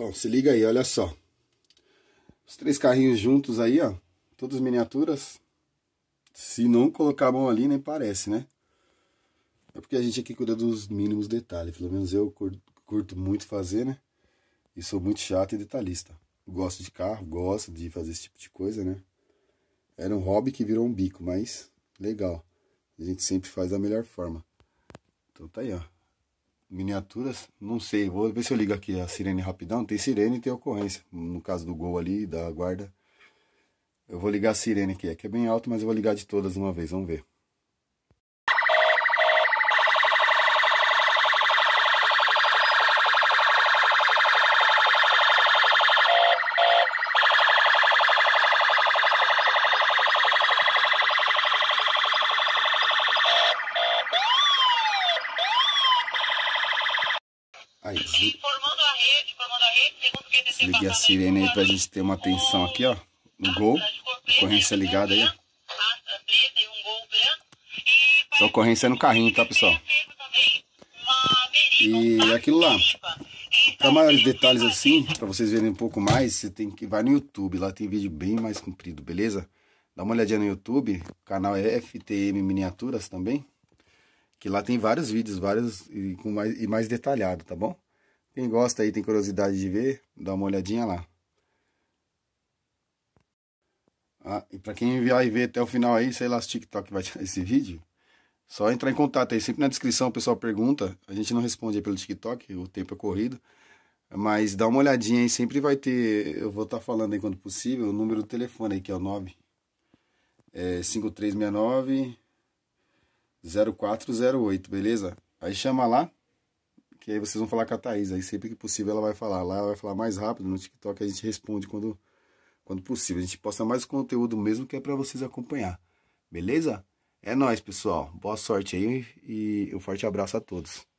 Bom, se liga aí, olha só. Os três carrinhos juntos aí, ó. Todas miniaturas. Se não colocar a mão ali, nem parece, né? É porque a gente aqui cuida dos mínimos detalhes. Pelo menos eu curto muito fazer, né? E sou muito chato e detalhista. Gosto de carro, gosto de fazer esse tipo de coisa, né? Era um hobby que virou um bico, mas legal. A gente sempre faz da melhor forma. Então tá aí, ó miniaturas, não sei, vou ver se eu ligo aqui a sirene rapidão, tem sirene e tem ocorrência, no caso do gol ali, da guarda, eu vou ligar a sirene aqui, é é bem alto, mas eu vou ligar de todas uma vez, vamos ver. Aí, tá formando a rede, formando a rede, segundo Liguei a sirene aí pra gente ter uma atenção aqui, ó. No tá, gol. Tá ocorrência ligada aí. Essa ocorrência é no carrinho, tá, pessoal? E aquilo lá. Para então, maiores detalhes assim, para vocês verem um pouco mais, você tem que vai no YouTube, lá tem vídeo bem mais comprido, beleza? Dá uma olhadinha no YouTube, o canal é FTM Miniaturas também que lá tem vários vídeos, vários e, com mais, e mais detalhado, tá bom? Quem gosta aí, tem curiosidade de ver, dá uma olhadinha lá. Ah, e para quem enviar e ver até o final aí, sei lá se o TikTok vai tirar esse vídeo, só entrar em contato aí. Sempre na descrição o pessoal pergunta, a gente não responde aí pelo TikTok, o tempo é corrido. Mas dá uma olhadinha aí, sempre vai ter, eu vou estar tá falando aí quando possível, o número do telefone aí, que é o 9 é, 5369 0408, beleza? Aí chama lá, que aí vocês vão falar com a Thaís. Aí sempre que possível ela vai falar. Lá ela vai falar mais rápido. No TikTok a gente responde quando, quando possível. A gente posta mais conteúdo mesmo que é para vocês acompanhar. Beleza? É nóis, pessoal. Boa sorte aí e um forte abraço a todos.